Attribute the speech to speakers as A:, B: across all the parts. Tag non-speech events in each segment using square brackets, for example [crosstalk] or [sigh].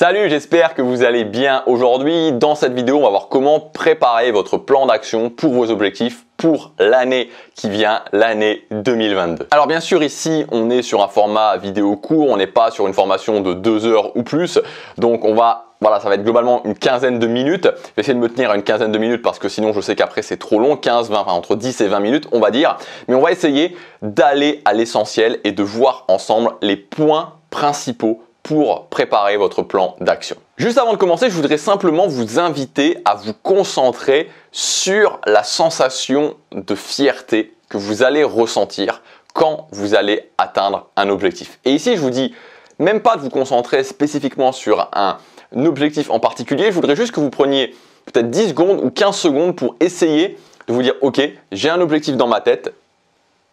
A: Salut, j'espère que vous allez bien aujourd'hui. Dans cette vidéo, on va voir comment préparer votre plan d'action pour vos objectifs pour l'année qui vient, l'année 2022. Alors bien sûr ici on est sur un format vidéo court, on n'est pas sur une formation de deux heures ou plus, donc on va voilà, ça va être globalement une quinzaine de minutes. Je vais essayer de me tenir à une quinzaine de minutes parce que sinon je sais qu'après c'est trop long, 15, 20, enfin entre 10 et 20 minutes on va dire. Mais on va essayer d'aller à l'essentiel et de voir ensemble les points principaux pour préparer votre plan d'action. Juste avant de commencer, je voudrais simplement vous inviter à vous concentrer sur la sensation de fierté que vous allez ressentir quand vous allez atteindre un objectif. Et ici, je vous dis même pas de vous concentrer spécifiquement sur un objectif en particulier, je voudrais juste que vous preniez peut-être 10 secondes ou 15 secondes pour essayer de vous dire, OK, j'ai un objectif dans ma tête,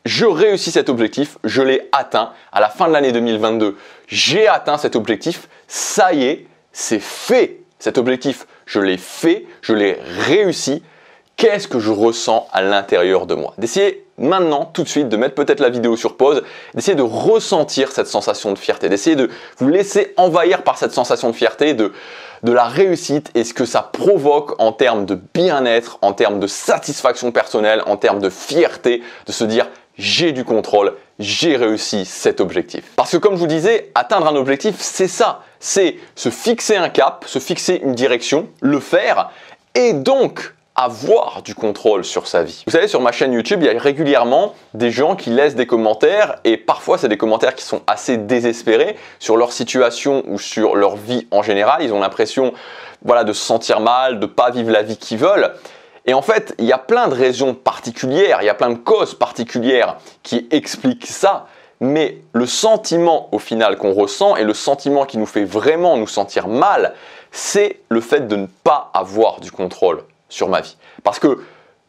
A: je réussis cet objectif, je l'ai atteint. À la fin de l'année 2022, j'ai atteint cet objectif. Ça y est, c'est fait. Cet objectif, je l'ai fait, je l'ai réussi. Qu'est-ce que je ressens à l'intérieur de moi D'essayer maintenant, tout de suite, de mettre peut-être la vidéo sur pause, d'essayer de ressentir cette sensation de fierté, d'essayer de vous laisser envahir par cette sensation de fierté, de, la réussite et ce que ça provoque en termes de bien-être, en termes de satisfaction personnelle, en termes de fierté, de se dire j'ai du contrôle, j'ai réussi cet objectif. Parce que comme je vous disais, atteindre un objectif, c'est ça. C'est se fixer un cap, se fixer une direction, le faire, et donc avoir du contrôle sur sa vie. Vous savez, sur ma chaîne YouTube, il y a régulièrement des gens qui laissent des commentaires, et parfois c'est des commentaires qui sont assez désespérés sur leur situation ou sur leur vie en général. Ils ont l'impression voilà, de se sentir mal, de pas vivre la vie qu'ils veulent. Et en fait, il y a plein de raisons particulières, il y a plein de causes particulières qui expliquent ça, mais le sentiment au final qu'on ressent et le sentiment qui nous fait vraiment nous sentir mal, c'est le fait de ne pas avoir du contrôle sur ma vie. Parce que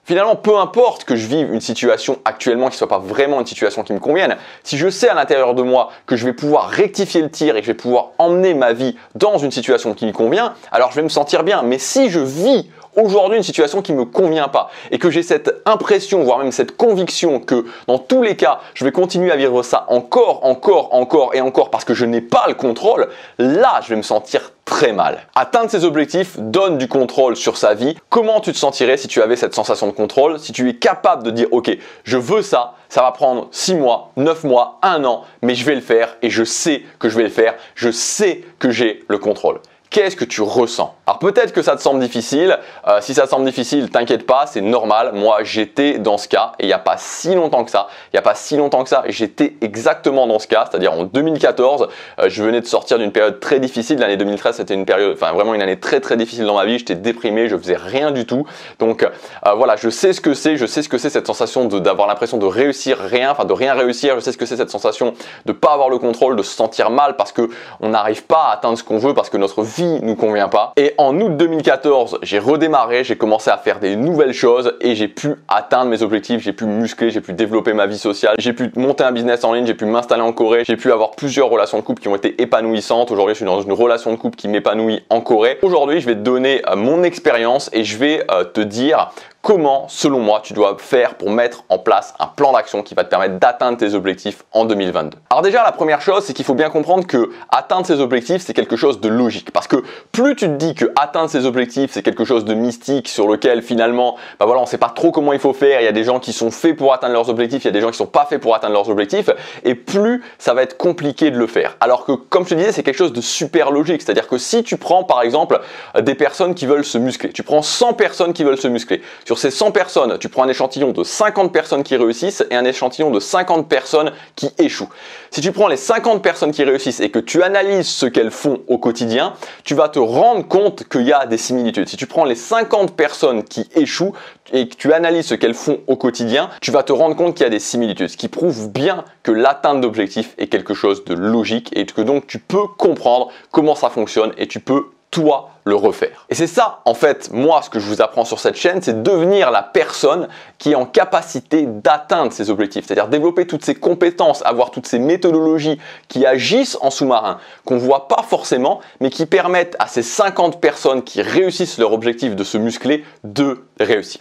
A: Finalement, peu importe que je vive une situation actuellement qui ne soit pas vraiment une situation qui me convienne, si je sais à l'intérieur de moi que je vais pouvoir rectifier le tir et que je vais pouvoir emmener ma vie dans une situation qui me convient, alors je vais me sentir bien. Mais si je vis aujourd'hui une situation qui ne me convient pas et que j'ai cette impression, voire même cette conviction que dans tous les cas, je vais continuer à vivre ça encore, encore, encore et encore parce que je n'ai pas le contrôle, là, je vais me sentir très mal. Atteindre ses objectifs donne du contrôle sur sa vie. Comment tu te sentirais si tu avais cette sensation de contrôle Si tu es capable de dire, ok, je veux ça, ça va prendre 6 mois, 9 mois, 1 an, mais je vais le faire et je sais que je vais le faire, je sais que j'ai le contrôle qu'est-ce que tu ressens Alors peut-être que ça te semble difficile, euh, si ça semble difficile, t'inquiète pas, c'est normal, moi j'étais dans ce cas, et il n'y a pas si longtemps que ça, il n'y a pas si longtemps que ça, j'étais exactement dans ce cas, c'est-à-dire en 2014, euh, je venais de sortir d'une période très difficile, l'année 2013 c'était une période, enfin vraiment une année très très difficile dans ma vie, j'étais déprimé, je faisais rien du tout, donc euh, voilà, je sais ce que c'est, je sais ce que c'est cette sensation d'avoir l'impression de réussir rien, enfin de rien réussir, je sais ce que c'est cette sensation de ne pas avoir le contrôle, de se sentir mal parce que on n'arrive pas à atteindre ce qu'on veut, parce que notre nous convient pas. Et en août 2014, j'ai redémarré, j'ai commencé à faire des nouvelles choses et j'ai pu atteindre mes objectifs, j'ai pu muscler, j'ai pu développer ma vie sociale, j'ai pu monter un business en ligne, j'ai pu m'installer en Corée, j'ai pu avoir plusieurs relations de couple qui ont été épanouissantes. Aujourd'hui, je suis dans une relation de couple qui m'épanouit en Corée. Aujourd'hui, je vais te donner euh, mon expérience et je vais euh, te dire comment, selon moi, tu dois faire pour mettre en place un plan d'action qui va te permettre d'atteindre tes objectifs en 2022. Alors déjà, la première chose, c'est qu'il faut bien comprendre que atteindre ses objectifs, c'est quelque chose de logique. Parce que plus tu te dis que atteindre ses objectifs, c'est quelque chose de mystique sur lequel finalement, bah on ne sait pas trop comment il faut faire. Il y a des gens qui sont faits pour atteindre leurs objectifs, il y a des gens qui sont pas faits pour atteindre leurs objectifs. Et plus ça va être compliqué de le faire. Alors que, comme je te disais, c'est quelque chose de super logique. C'est-à-dire que si tu prends, par exemple, des personnes qui veulent se muscler, tu prends 100 personnes qui veulent se muscler. Sur ces 100 personnes, tu prends un échantillon de 50 personnes qui réussissent et un échantillon de 50 personnes qui échouent. Si tu prends les 50 personnes qui réussissent et que tu analyses ce qu'elles font au quotidien, tu vas te rendre compte qu'il y a des similitudes. Si tu prends les 50 personnes qui échouent et que tu analyses ce qu'elles font au quotidien, tu vas te rendre compte qu'il y a des similitudes, ce qui prouve bien que l'atteinte d'objectifs est quelque chose de logique et que donc tu peux comprendre comment ça fonctionne et tu peux toi le refaire. Et c'est ça, en fait, moi, ce que je vous apprends sur cette chaîne, c'est devenir la personne qui est en capacité d'atteindre ses objectifs, c'est-à-dire développer toutes ses compétences, avoir toutes ces méthodologies qui agissent en sous-marin, qu'on ne voit pas forcément, mais qui permettent à ces 50 personnes qui réussissent leur objectif de se muscler de réussir.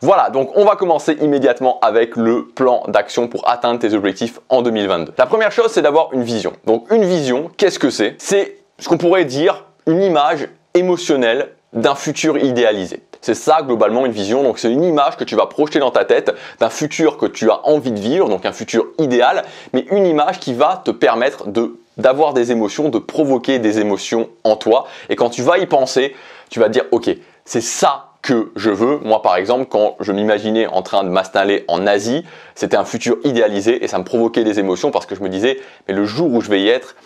A: Voilà, donc on va commencer immédiatement avec le plan d'action pour atteindre tes objectifs en 2022. La première chose, c'est d'avoir une vision. Donc une vision, qu'est-ce que c'est C'est ce qu'on pourrait dire une image émotionnelle d'un futur idéalisé. C'est ça globalement une vision, donc c'est une image que tu vas projeter dans ta tête d'un futur que tu as envie de vivre, donc un futur idéal, mais une image qui va te permettre de d'avoir des émotions, de provoquer des émotions en toi. Et quand tu vas y penser, tu vas te dire, ok, c'est ça que je veux. Moi, par exemple, quand je m'imaginais en train de m'installer en Asie, c'était un futur idéalisé et ça me provoquait des émotions parce que je me disais, mais le jour où je vais y être,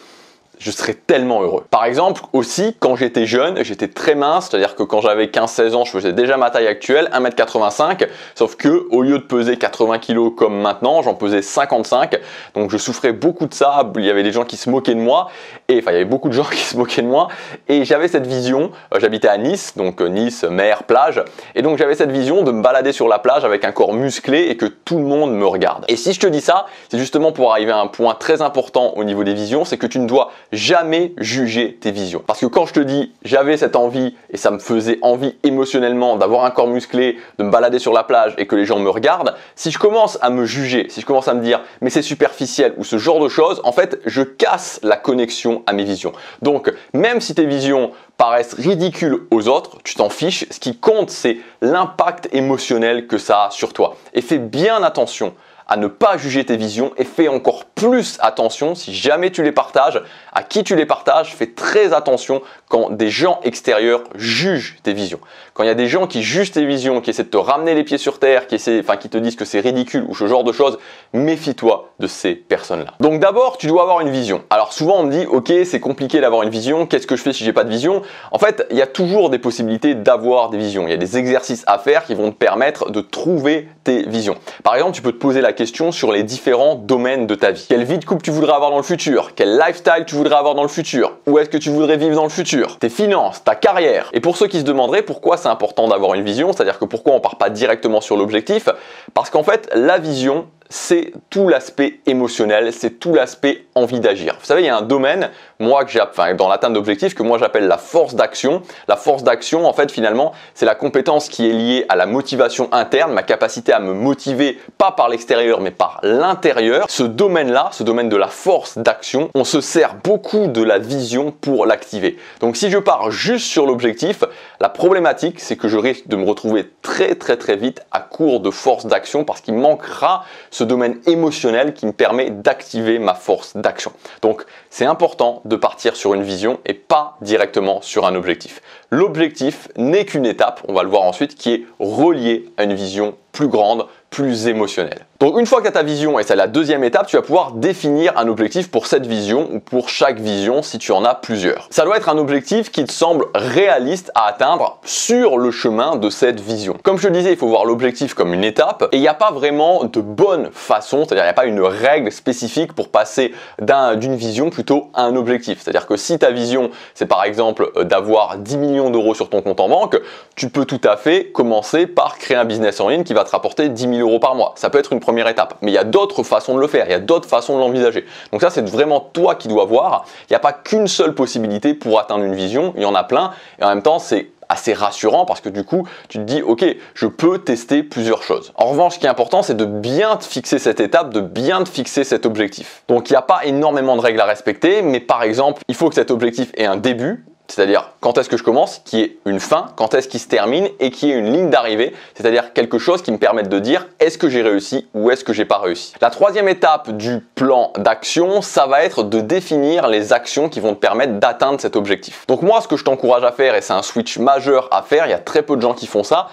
A: je serais tellement heureux. Par exemple, aussi, quand j'étais jeune, j'étais très mince, c'est-à-dire que quand j'avais 15-16 ans, je faisais déjà ma taille actuelle, 1m85, sauf que au lieu de peser 80 kg comme maintenant, j'en pesais 55, donc je souffrais beaucoup de ça, il y avait des gens qui se moquaient de moi, et enfin, il y avait beaucoup de gens [laughs] qui se moquaient de moi, et j'avais cette vision, euh, j'habitais à Nice, donc euh, Nice, mer, plage, et donc j'avais cette vision de me balader sur la plage avec un corps musclé et que tout le monde me regarde. Et si je te dis ça, c'est justement pour arriver à un point très important au niveau des visions, c'est que tu ne dois jamais juger tes visions. Parce que quand je te dis j'avais cette envie et ça me faisait envie émotionnellement d'avoir un corps musclé, de me balader sur la plage et que les gens me regardent, si je commence à me juger, si je commence à me dire mais c'est superficiel ou ce genre de choses, en fait je casse la connexion à mes visions. Donc même si tes visions paraissent ridicules aux autres, tu t'en fiches, ce qui compte c'est l'impact émotionnel que ça a sur toi. Et fais bien attention à ne pas juger tes visions et fais encore plus attention si jamais tu les partages, à qui tu les partages, fais très attention quand des gens extérieurs jugent tes visions. Quand il y a des gens qui jugent tes visions, qui essaient de te ramener les pieds sur terre, qui, te disent que c'est ridicule ou ce genre de choses, méfie-toi de ces personnes-là. Donc d'abord, tu dois avoir une vision. Alors souvent on me dit, ok, c'est compliqué d'avoir une vision, qu'est-ce que je fais si j'ai pas de vision En fait, il y a toujours des possibilités d'avoir des visions. Il y a des exercices à faire qui vont te permettre de trouver tes visions. Par exemple, tu peux te poser la question sur les différents domaines de ta vie. Quelle vie de couple tu voudrais avoir dans le futur Quel lifestyle tu voudrais avoir dans le futur Où est-ce que tu voudrais vivre dans le futur tes finances, ta carrière. Et pour ceux qui se demanderaient pourquoi c'est important d'avoir une vision, c'est-à-dire que pourquoi on part pas directement sur l'objectif, parce qu'en fait, la vision, c'est tout l'aspect émotionnel, c'est tout l'aspect envie d'agir. Vous savez, il y a un domaine, moi, que dans l'atteinte d'objectifs, que moi j'appelle la force d'action. La force d'action, en fait, finalement, c'est la compétence qui est liée à la motivation interne, ma capacité à me motiver, pas par l'extérieur, mais par l'intérieur. Ce domaine-là, ce domaine de la force d'action, on se sert beaucoup de la vision pour l'activer. Donc, si je pars juste sur l'objectif, la problématique, c'est que je risque de me retrouver très, très, très vite à court de force d'action parce qu'il manquera ce domaine émotionnel qui me permet d'activer ma force d'action. Donc c'est important de partir sur une vision et pas directement sur un objectif. L'objectif n'est qu'une étape, on va le voir ensuite, qui est reliée à une vision plus grande, plus émotionnelle. Donc une fois que tu as ta vision, et c'est la deuxième étape, tu vas pouvoir définir un objectif pour cette vision ou pour chaque vision si tu en as plusieurs. Ça doit être un objectif qui te semble réaliste à atteindre sur le chemin de cette vision. Comme je te disais, il faut voir l'objectif comme une étape et il n'y a pas vraiment de bonne façon, c'est-à-dire il n'y a pas une règle spécifique pour passer d'une vision plutôt à un objectif. C'est-à-dire que si ta vision, c'est par exemple euh, d'avoir 10 millions d'euros sur ton compte en banque, tu peux tout à fait commencer par créer un business en ligne qui va te rapporter 10 000 euros par mois. Ça peut être première étape. Mais il y a d'autres façons de le faire, il y a d'autres façons de l'envisager. Donc ça, c'est vraiment toi qui dois voir. Il n'y a pas qu'une seule possibilité pour atteindre une vision, il y en a plein. Et en même temps, c'est assez rassurant parce que du coup, tu te dis, ok, je peux tester plusieurs choses. En revanche, ce qui est important, c'est de bien te fixer cette étape, de bien te fixer cet objectif. Donc, il n'y a pas énormément de règles à respecter, mais par exemple, il faut que cet objectif ait un début, c'est-à-dire quand est-ce que je commence, qui est une fin, quand est-ce qu'il se termine et qui est une ligne d'arrivée, c'est-à-dire quelque chose qui me permette de dire est-ce que j'ai réussi ou est-ce que j'ai pas réussi. La troisième étape du plan d'action, ça va être de définir les actions qui vont te permettre d'atteindre cet objectif. Donc moi, ce que je t'encourage à faire, et c'est un switch majeur à faire, il y a très peu de gens qui font ça,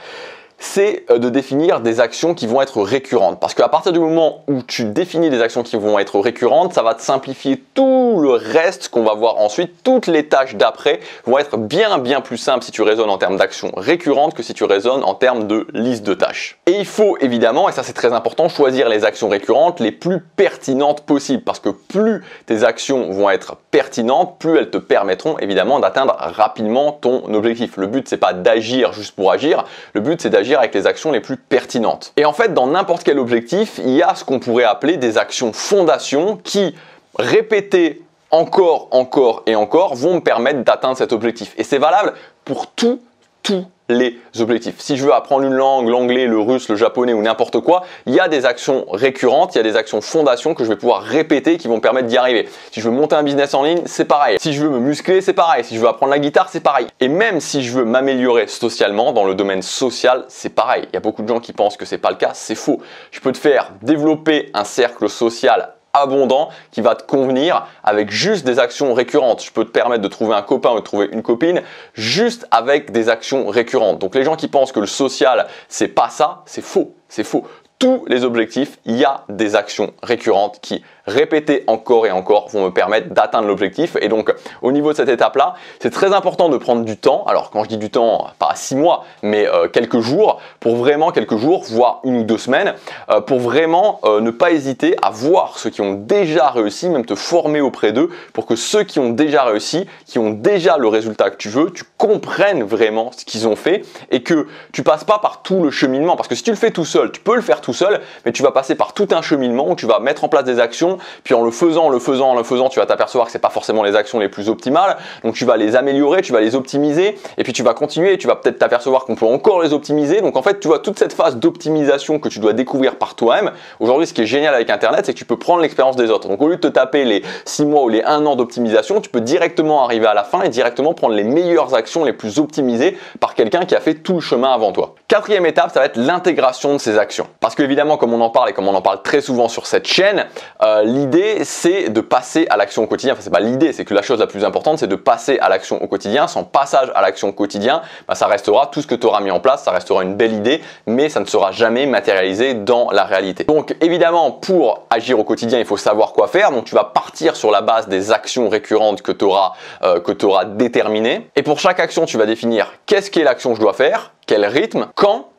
A: c'est euh, de définir des actions qui vont être récurrentes. Parce qu'à partir du moment où tu définis des actions qui vont être récurrentes, ça va te simplifier tout le reste qu'on va voir ensuite. Toutes les tâches d'après vont être bien bien plus simples si tu raisonnes en termes d'actions récurrentes que si tu raisonnes en termes de liste de tâches. Et il faut évidemment, et ça c'est très important, choisir les actions récurrentes les plus pertinentes possibles. Parce que plus tes actions vont être pertinentes, plus elles te permettront évidemment d'atteindre rapidement ton objectif. Le but c'est pas d'agir juste pour agir, le but c'est d'agir avec les actions les plus pertinentes. Et en fait, dans n'importe quel objectif, il y a ce qu'on pourrait appeler des actions fondations qui, répétées encore, encore et encore, vont me permettre d'atteindre cet objectif. Et c'est valable pour tout, tout, les objectifs. Si je veux apprendre une langue, l'anglais, le russe, le japonais ou n'importe quoi, il y a des actions récurrentes, il y a des actions fondations que je vais pouvoir répéter qui vont me permettre d'y arriver. Si je veux monter un business en ligne, c'est pareil. Si je veux me muscler, c'est pareil. Si je veux apprendre la guitare, c'est pareil. Et même si je veux m'améliorer socialement, dans le domaine social, c'est pareil. Il y a beaucoup de gens qui pensent que c'est pas le cas, c'est faux. Je peux te faire développer un cercle social abondant qui va te convenir avec juste des actions récurrentes. Je peux te permettre de trouver un copain ou de trouver une copine juste avec des actions récurrentes. Donc les gens qui pensent que le social c'est pas ça, c'est faux, c'est faux. Tous les objectifs, il y a des actions récurrentes qui répéter encore et encore vont me permettre d'atteindre l'objectif. Et donc, au niveau de cette étape-là, c'est très important de prendre du temps. Alors, quand je dis du temps, pas six mois, mais euh, quelques jours, pour vraiment quelques jours, voire une ou deux semaines, euh, pour vraiment euh, ne pas hésiter à voir ceux qui ont déjà réussi, même te former auprès d'eux, pour que ceux qui ont déjà réussi, qui ont déjà le résultat que tu veux, tu comprennes vraiment ce qu'ils ont fait et que tu passes pas par tout le cheminement. Parce que si tu le fais tout seul, tu peux le faire tout seul, mais tu vas passer par tout un cheminement où tu vas mettre en place des actions puis en le faisant, en le faisant, en le faisant, tu vas t'apercevoir que c'est pas forcément les actions les plus optimales, donc tu vas les améliorer, tu vas les optimiser, et puis tu vas continuer, tu vas peut-être t'apercevoir qu'on peut encore les optimiser, donc en fait, tu vois, toute cette phase d'optimisation que tu dois découvrir par toi-même, aujourd'hui, ce qui est génial avec Internet, c'est que tu peux prendre l'expérience des autres, donc au lieu de te taper les 6 mois ou les 1 an d'optimisation, tu peux directement arriver à la fin et directement prendre les meilleures actions les plus optimisées par quelqu'un qui a fait tout le chemin avant toi. Quatrième étape, ça va être l'intégration de ces actions. Parce qu'évidemment comme on en parle et comme on en parle très souvent sur cette chaîne, euh, l'idée, c'est de passer à l'action au quotidien. Enfin, c'est pas l'idée, c'est que la chose la plus importante, c'est de passer à l'action au quotidien. Sans passage à l'action au quotidien, ben, ça restera tout ce que tu auras mis en place, ça restera une belle idée, mais ça ne sera jamais matérialisé dans la réalité. Donc, évidemment, pour agir au quotidien, il faut savoir quoi faire. Donc, tu vas partir sur la base des actions récurrentes que tu auras, euh, que tu auras déterminées. Et pour chaque action, tu vas définir qu'est-ce qu'est l'action que je dois faire, quel rythme, quand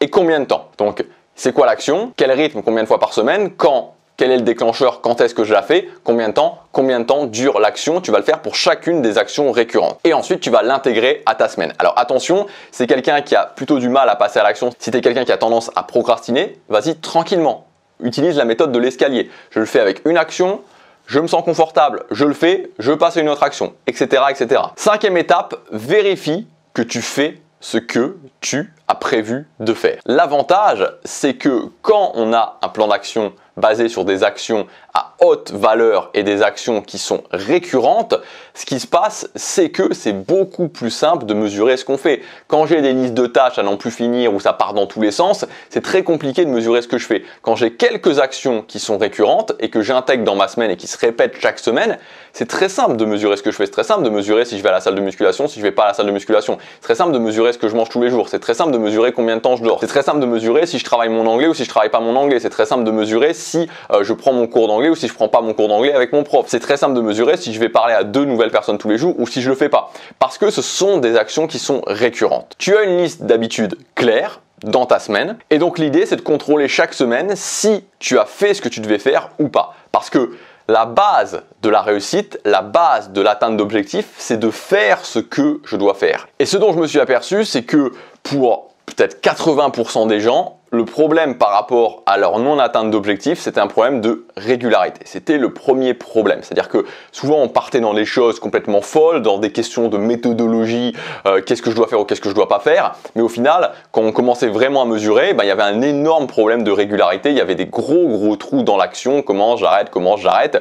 A: et combien de temps. Donc, c'est quoi l'action Quel rythme Combien de fois par semaine Quand quel est le déclencheur, quand est-ce que je la fais, combien de temps, combien de temps dure l'action, tu vas le faire pour chacune des actions récurrentes. Et ensuite, tu vas l'intégrer à ta semaine. Alors attention, c'est quelqu'un qui a plutôt du mal à passer à l'action. Si tu es quelqu'un qui a tendance à procrastiner, vas-y tranquillement. Utilise la méthode de l'escalier. Je le fais avec une action, je me sens confortable, je le fais, je passe à une autre action, etc. etc. Cinquième étape, vérifie que tu fais ce que tu prévu de faire. L'avantage, c'est que quand on a un plan d'action basé sur des actions à haute valeur et des actions qui sont récurrentes, ce qui se passe, c'est que c'est beaucoup plus simple de mesurer ce qu'on fait. Quand j'ai des listes de tâches à n'en plus finir ou ça part dans tous les sens, c'est très compliqué de mesurer ce que je fais. Quand j'ai quelques actions qui sont récurrentes et que j'intègre dans ma semaine et qui se répètent chaque semaine, c'est très simple de mesurer ce que je fais. C'est très simple de mesurer si je vais à la salle de musculation, si je vais pas à la salle de musculation. C'est très simple de mesurer ce que je mange tous les jours. C'est très simple de mesurer combien de temps je dors. C'est très simple de mesurer si je travaille mon anglais ou si je travaille pas mon anglais. C'est très simple de mesurer si euh, je prends mon cours d'anglais ou si je prends pas mon cours d'anglais avec mon prof. C'est très simple de mesurer si je vais parler à deux nouvelles personnes tous les jours ou si je le fais pas. Parce que ce sont des actions qui sont récurrentes. Tu as une liste d'habitudes claires dans ta semaine. Et donc l'idée, c'est de contrôler chaque semaine si tu as fait ce que tu devais faire ou pas. Parce que la base de la réussite, la base de l'atteinte d'objectifs, c'est de faire ce que je dois faire. Et ce dont je me suis aperçu, c'est que pour peut-être 80% des gens, le problème par rapport à leur non-atteinte d'objectif, c'était un problème de régularité. C'était le premier problème. C'est-à-dire que souvent on partait dans des choses complètement folles, dans des questions de méthodologie, euh, qu'est-ce que je dois faire ou qu'est-ce que je ne dois pas faire. Mais au final, quand on commençait vraiment à mesurer, ben, il y avait un énorme problème de régularité, il y avait des gros gros trous dans l'action, comment j'arrête, comment j'arrête.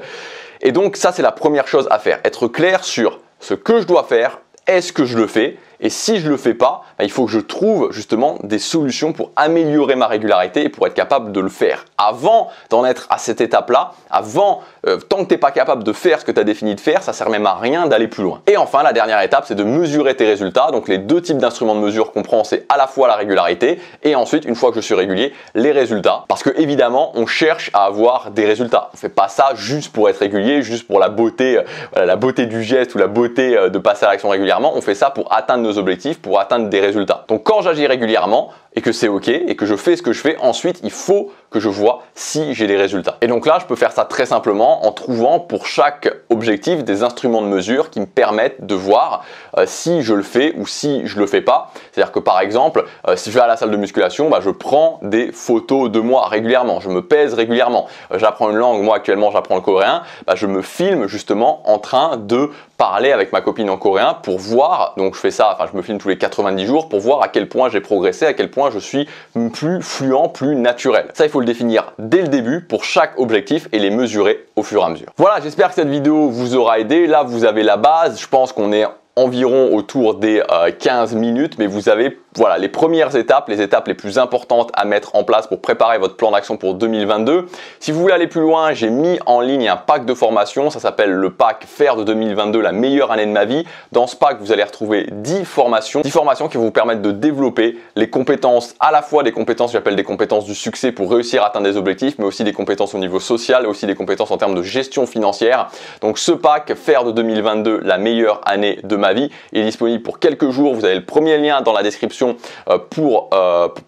A: Et donc ça c'est la première chose à faire, être clair sur ce que je dois faire, est-ce que je le fais et si je ne le fais pas, bah, il faut que je trouve justement des solutions pour améliorer ma régularité et pour être capable de le faire. Avant d'en être à cette étape-là, avant, euh, tant que tu n'es pas capable de faire ce que tu as défini de faire, ça sert même à rien d'aller plus loin. Et enfin, la dernière étape, c'est de mesurer tes résultats. Donc les deux types d'instruments de mesure qu'on prend, c'est à la fois la régularité et ensuite, une fois que je suis régulier, les résultats. Parce que évidemment, on cherche à avoir des résultats. On ne fait pas ça juste pour être régulier, juste pour la beauté, euh, la beauté du geste ou la beauté euh, de passer à l'action régulièrement. On fait ça pour atteindre nos objectifs pour atteindre des résultats. Donc quand j'agis régulièrement, et que c'est ok et que je fais ce que je fais. Ensuite, il faut que je vois si j'ai des résultats. Et donc là, je peux faire ça très simplement en trouvant pour chaque objectif des instruments de mesure qui me permettent de voir euh, si je le fais ou si je le fais pas. C'est-à-dire que par exemple, euh, si je vais à la salle de musculation, bah, je prends des photos de moi régulièrement, je me pèse régulièrement. Euh, j'apprends une langue, moi actuellement j'apprends le coréen, bah, je me filme justement en train de parler avec ma copine en coréen pour voir, donc je fais ça, enfin je me filme tous les 90 jours pour voir à quel point j'ai progressé, à quel point je suis plus fluent, plus naturel. Ça, il faut le définir dès le début pour chaque objectif et les mesurer au fur et à mesure. Voilà, j'espère que cette vidéo vous aura aidé. Là, vous avez la base. Je pense qu'on est environ autour des 15 euh, minutes, mais vous avez voilà les premières étapes, les étapes les plus importantes à mettre en place pour préparer votre plan d'action pour 2022. Si vous voulez aller plus loin, j'ai mis en ligne un pack de formation, ça s'appelle le pack Faire de 2022 la meilleure année de ma vie. Dans ce pack, vous allez retrouver 10 formations, 10 formations qui vont vous permettre de développer les compétences, à la fois des compétences, j'appelle des compétences du succès pour réussir à atteindre des objectifs, mais aussi des compétences au niveau social et aussi des compétences en termes de gestion financière. Donc ce pack Faire de 2022 la meilleure année de ma vie est disponible pour quelques jours. Vous avez le premier lien dans la description euh, euh, pour,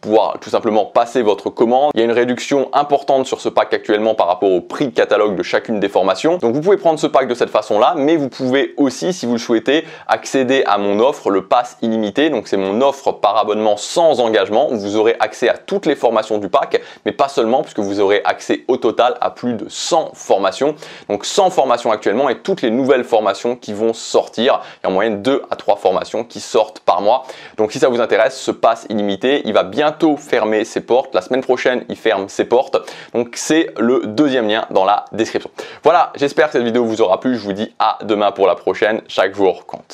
A: pouvoir tout simplement passer votre commande. Il y a une réduction importante sur ce pack actuellement par rapport au prix de catalogue de chacune des formations. Donc vous pouvez prendre ce pack de cette façon-là, mais vous pouvez aussi, si vous le souhaitez, accéder à mon offre, le pass illimité. Donc c'est mon offre par abonnement sans engagement. Où vous aurez accès à toutes les formations du pack, mais pas seulement, puisque vous aurez accès au total à plus de 100 formations. Donc 100 formations actuellement et toutes les nouvelles formations qui vont sortir. Il y a en moyenne 2 à 3 formations qui sortent par mois. Donc si ça vous intéresse, se passe illimité, il va bientôt fermer ses portes. La semaine prochaine, il ferme ses portes. Donc c'est le deuxième lien dans la description. Voilà, j'espère que cette vidéo vous aura plu. Je vous dis à demain pour la prochaine. Chaque jour compte.